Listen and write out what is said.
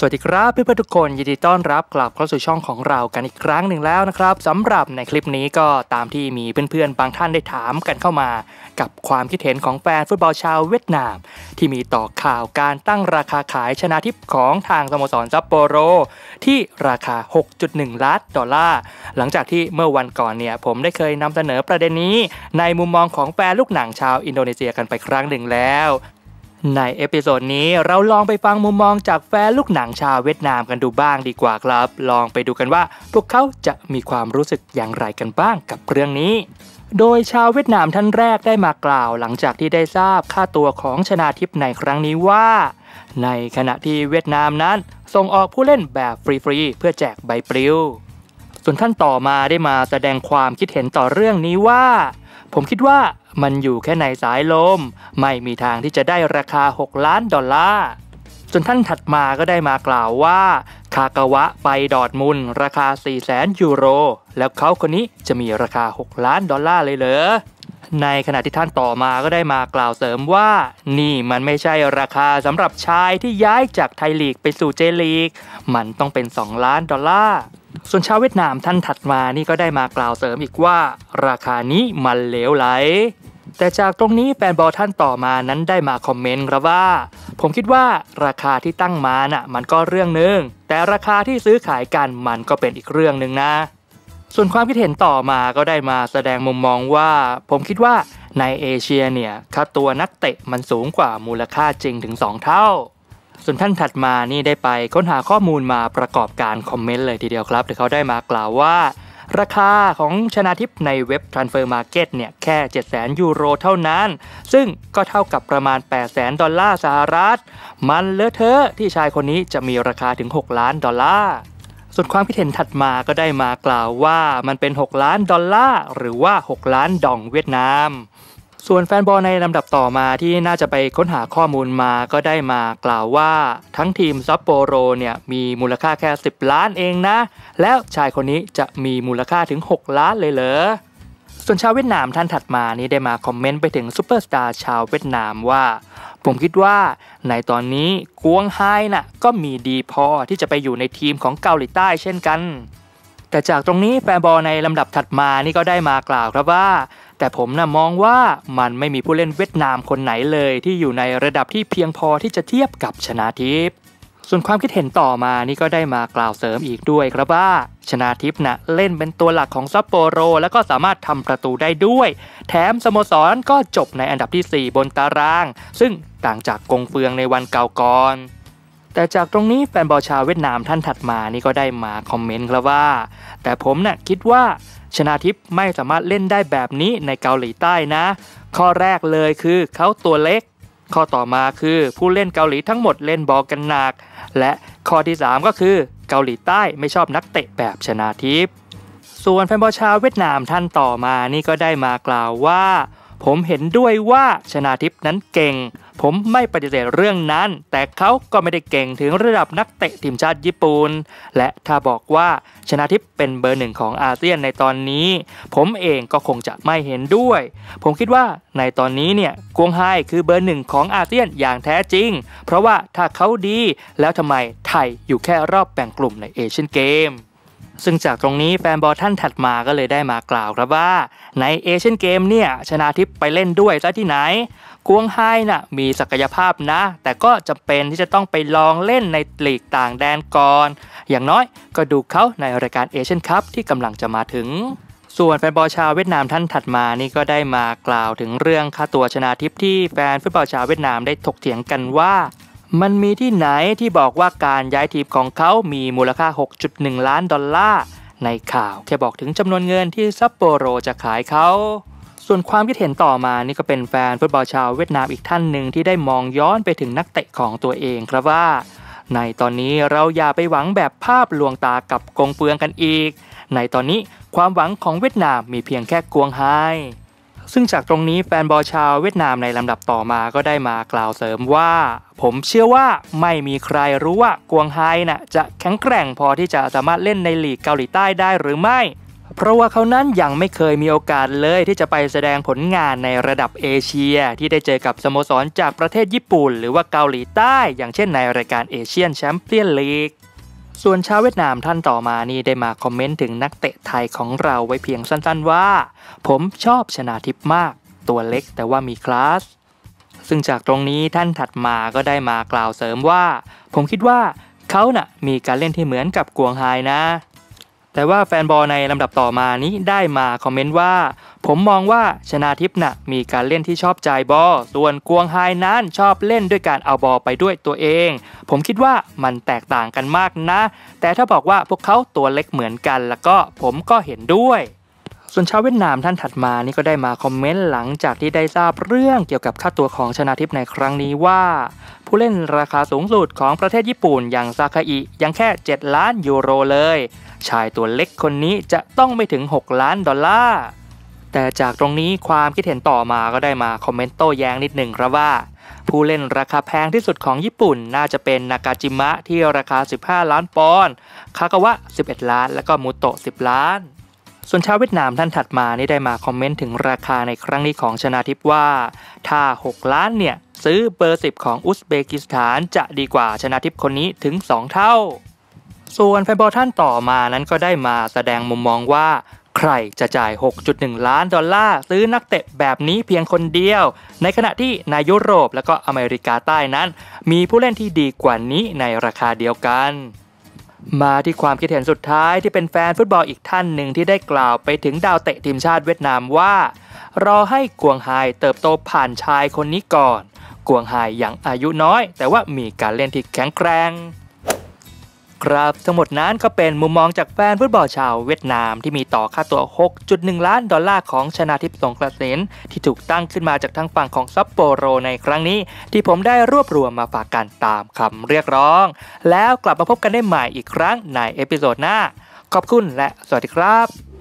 สวัสดีครับเพื่อนๆทุกคน ยินดีต้อนรับกลับเข้าสู่ช่องของเรากันอีกครั้งหนึ่งแล้วนะครับสำหรับในคลิปนี้ก็ตามที่มีเพื่อนๆ บางท่านได้ถามกันเข้ามา กับความคิดเห็นของแฟนฟุตบอลชาวเวียดนาม ที่มีต่อข่าวการตั้งราคาขายชนะทิพย์ของทางสโมสรซัปโปโร ที่ราคา 6.1 ล้านดอลลาร์ หลังจากที่เมื่อวันก่อนเนี่ยผมได้เคยนำเสนอประเด็นนี้ในมุมมองของแฟนลูกหนังชาวอินโดนีเซียกันไปครั้งหนึ่งแล้วในเอพิโซดนี้เราลองไปฟังมุมมองจากแฟนลูกหนังชาวเวียดนามกันดูบ้างดีกว่าครับ ลองไปดูกันว่าพวกเขาจะมีความรู้สึกอย่างไรกันบ้างกับเรื่องนี้ โดยชาวเวียดนามท่านแรกได้มากล่าวหลังจากที่ได้ทราบค่าตัวของชนาทิพในครั้งนี้ว่า ในขณะที่เวียดนามนั้นส่งออกผู้เล่นแบบฟรีๆเพื่อแจกใบปลิวส่วนท่านต่อมาได้มาแสดงความคิดเห็นต่อเรื่องนี้ว่าผมคิดว่ามันอยู่แค่ในสายลม ไม่มีทางที่จะได้ราคา6ล้านดอลลาร์จนท่านถัดมาก็ได้มากล่าวว่า คากาวะไปดอดมุน ราคา 4 0 0แสนยูโร แล้วเขาคนนี้จะมีราคา6ล้านดอลลาร์เลยเหรอในขณะที่ท่านต่อมาก็ได้มากล่าวเสริมว่านี่มันไม่ใช่ราคาสำหรับชายที่ย้ายจากไทยลีกไปสู่เจลีก มันต้องเป็น 2 ล้านดอลลาร์ส่วนชาวเวียดนามท่านถัดมานี่ก็ได้มากล่าวเสริมอีกว่า ราคานี้มันเลวไหล แต่จากตรงนี้แฟนบอลท่านต่อมานั้นได้มาคอมเมนต์ครับว่า ผมคิดว่าราคาที่ตั้งมาน่ะมันก็เรื่องหนึ่งแต่ราคาที่ซื้อขายกันมันก็เป็นอีกเรื่องหนึ่งนะ ส่วนความคิดเห็นต่อมาก็ได้มาแสดงมุมมองว่า ผมคิดว่าในเอเชียเนี่ยค่าตัวนักเตะมันสูงกว่ามูลค่าจริงถึง 2 เท่าส่วนท่านถัดมานี่ได้ไปค้นหาข้อมูลมาประกอบการคอมเมนต์เลยทีเดียวครับเดยเขาได้มากล่าวว่าราคาของชนาทิพในเว็บ Transfer Market เนี่ย แค่ 7 0 0 0สนยูโรเท่านั้น ซึ่งก็เท่ากับประมาณ 800,000 ดอลลาร์สหรัฐ มันเลอะเทอะที่ชายคนนี้จะมีราคาถึง 6 ล้านดอลลาร์ส่วนความคิดเห็นถัดมาก็ได้มากล่าวว่ามันเป็น6ล้านดอลลาร์หรือว่า 6 ล้านดองเวียดนามส่วนแฟนบอลในลำดับต่อมาที่น่าจะไปค้นหาข้อมูลมาก็ได้มากล่าวว่าทั้งทีมซัปโปโรเนี่ยมีมูลค่าแค่ 10 ล้านเองนะ แล้วชายคนนี้จะมีมูลค่าถึง 6 ล้านเลยเหรอส่วนชาวเวียดนามท่านถัดมานี้ได้มาคอมเมนต์ไปถึงซูเปอร์สตาร์ชาวเวียดนามว่า ผมคิดว่า ในตอนนี้กวงไฮนะ่ะก็มีดีพอที่จะไปอยู่ในทีมของเกาหลีใต้ เช่นกัน แต่จากตรงนี้แฟนบอลในลำดับถัดมานี่ก็ได้มากล่าวครับว่าแต่ผมนะ่ะมองว่ามันไม่มีผู้เล่นเวียดนามคนไหนเลยที่อยู่ในระดับที่เพียงพอที่จะเทียบกับชนะทิพย์ส่วนความคิดเห็นต่อมานี่ก็ได้มากล่าวเสริมอีกด้วยครับว่าชนาทิพนะเล่นเป็นตัวหลักของซัปโปโรแล้วก็สามารถทำประตูได้ด้วย แถมสโมสรก็จบในอันดับที่ 4 บนตาราง ซึ่งต่างจากกงเฟืองในวันเก่าก่อนแต่จากตรงนี้แฟนบอลชาวเวียดนามท่านถัดมานี่ก็ได้มาคอมเมนต์ครับว่า แต่ผมนะ่ะคิดว่าชนาทิพย์ไม่สามารถเล่นได้แบบนี้ในเกาหลีใต้นะ ข้อแรกเลยคือเขาตัวเล็ก ข้อต่อมาคือผู้เล่นเกาหลีทั้งหมดเล่นบอลกันหนัก และข้อที่3ก็คือ เกาหลีใต้ไม่ชอบนักเตะแบบชนาทิพย์ส่วนแฟนบอลชาวเวียดนามท่านต่อมานี่ก็ได้มากล่าวว่าผมเห็นด้วยว่าชนาทิพนั้นเก่ง ผมไม่ปฏิเสธเรื่องนั้น แต่เขาก็ไม่ได้เก่งถึงระดับนักเตะทีมชาติญี่ปุ่นและถ้าบอกว่าชนาทิพเป็นเบอร์หนึ่งของอาเซียนในตอนนี้ ผมเองก็คงจะไม่เห็นด้วย ผมคิดว่าในตอนนี้เนี่ยกวงไฮคือเบอร์หนึ่งของอาเซียนอย่างแท้จริง เพราะว่าถ้าเขาดีแล้วทำไมไทยอยู่แค่รอบแบ่งกลุ่มในเอเชียนเกมซึ่งจากตรงนี้แฟนบอลท่านถัดมาก็เลยได้มากล่าวครับว่า ในเอเชียนเกมเนี่ยชนาทิพไปเล่นด้วยซะที่ไหน กวงไฮนะ่ะมีศักยภาพนะ แต่ก็จำเป็นที่จะต้องไปลองเล่นในลีกต่างแดนก่อน อย่างน้อยก็ดูเขาในรายการเอเชียนคัพที่กำลังจะมาถึง ส่วนแฟนบอลชาวเวียดนามท่านถัดมานี่ก็ได้มากล่าวถึงเรื่องค่าตัวชนาทิพย์ที่แฟนฟุตบอลชาวเวียดนามได้ถกเถียงกันว่ามันมีที่ไหนที่บอกว่าการย้ายทีมของเขามีมูลค่า 6.1 ล้านดอลลาร์ ในข่าวแค่บอกถึงจำนวนเงินที่ซัปโปโรจะขายเขา ส่วนความคิดเห็นต่อมานี่ก็เป็นแฟนฟุตบอลชาวเวียดนามอีกท่านหนึ่งที่ได้มองย้อนไปถึงนักเตะของตัวเองครับว่า ในตอนนี้เราอย่าไปหวังแบบภาพลวงตากับกงเปืองกันอีก ในตอนนี้ความหวังของเวียดนามมีเพียงแค่กวงไฮซึ่งจากตรงนี้แฟนบอลชาวเวียดนามในลำดับต่อมาก็ได้มากล่าวเสริมว่า ผมเชื่อว่าไม่มีใครรู้ว่ากวงไฮนะ่ะจะแข็งแกร่งพอที่จะสามารถเล่นในลีกเกาหลีใต้ได้หรือไม่ เพราะว่าเขานั้นยังไม่เคยมีโอกาสเลยที่จะไปแสดงผลงานในระดับเอเชีย ที่ได้เจอกับสโมสร จากประเทศญี่ปุ่นหรือว่าเกาหลีใต้ อย่างเช่นในรายการเอเชียนแชมเปี้ยนลีกส่วนชาวเวียดนามท่านต่อมานี่ได้มาคอมเมนต์ถึงนักเตะไทยของเราไว้เพียงสั้นๆว่า ผมชอบชนาทิพมาก ตัวเล็กแต่ว่ามีคลาส ซึ่งจากตรงนี้ท่านถัดมาก็ได้มากล่าวเสริมว่า ผมคิดว่าเขานะ่ะมีการเล่นที่เหมือนกับกวงไฮนะแต่ว่าแฟนบอลในลำดับต่อมานี้ได้มาคอมเมนต์ว่า ผมมองว่าชนาทิพนะ่ะ มีการเล่นที่ชอบใจบอลส่วนกวงไฮนั้นชอบเล่นด้วยการเอาบอล ไปด้วยตัวเอง ผมคิดว่ามันแตกต่างกันมากนะ แต่ถ้าบอกว่าพวกเขาตัวเล็กเหมือนกัน แล้วก็ผมก็เห็นด้วยส่วนชาวเวียดนามท่านถัดมานี่ก็ได้มาคอมเมนต์หลังจากที่ได้ทราบเรื่องเกี่ยวกับค่าตัวของชนาทิพในครั้งนี้ว่า ผู้เล่นราคาสูงสุดของประเทศญี่ปุ่นอย่างซาคาอิ ยังแค่ 7 ล้านยูโรเลย ชายตัวเล็กคนนี้จะต้องไม่ถึง 6 ล้านดอลลาร์ แต่จากตรงนี้ความคิดเห็นต่อมาก็ได้มาคอมเมนต์โต้แย้งนิดหนึ่งครับว่า ผู้เล่นราคาแพงที่สุดของญี่ปุ่นน่าจะเป็นนากาจิมะที่ราคา 15 ล้านปอนด์คากาวะ11 ล้าน และก็มูโตะ10 ล้านส่วนชาวเวียดนามท่านถัดมานี่ได้มาคอมเมนต์ถึงราคาในครั้งนี้ของชนาทิพว่า ถ้า 6 ล้านเนี่ยซื้อเบอร์ 10 ของอุซเบกิสถานจะดีกว่าชนาทิพคนนี้ถึง 2 เท่า ส่วนแฟนบอลท่านต่อมานั้นก็ได้มาแสดงมุมมองว่าใครจะจ่าย 6.1 ล้านดอลลาร์ซื้อนักเตะแบบนี้เพียงคนเดียว ในขณะที่ในยุโรปและก็อเมริกาใต้นั้น มีผู้เล่นที่ดีกว่านี้ในราคาเดียวกันมาที่ความคิดเห็นสุดท้ายที่เป็นแฟนฟุตบอลอีกท่านหนึ่งที่ได้กล่าวไปถึงดาวเตะทีมชาติเวียดนามว่า รอให้กวงไฮเติบโตผ่านชายคนนี้ก่อน กวงไฮยังอายุน้อยแต่ว่ามีการเล่นที่แข็งแกร่งครับ ทั้งหมดนั้นก็เป็นมุมมองจากแฟนฟุตบอลชาวเวียดนามที่มีต่อค่าตัว 6.1 ล้านดอลลาร์ของชนาทิพย์สงกระสินที่ถูกตั้งขึ้นมาจากทางฝั่งของซัปโปโรในครั้งนี้ที่ผมได้รวบรวมมาฝากกันตามคำเรียกร้อง แล้วกลับมาพบกันได้ใหม่อีกครั้งในเอพิโซดหน้า ขอบคุณและสวัสดีครับ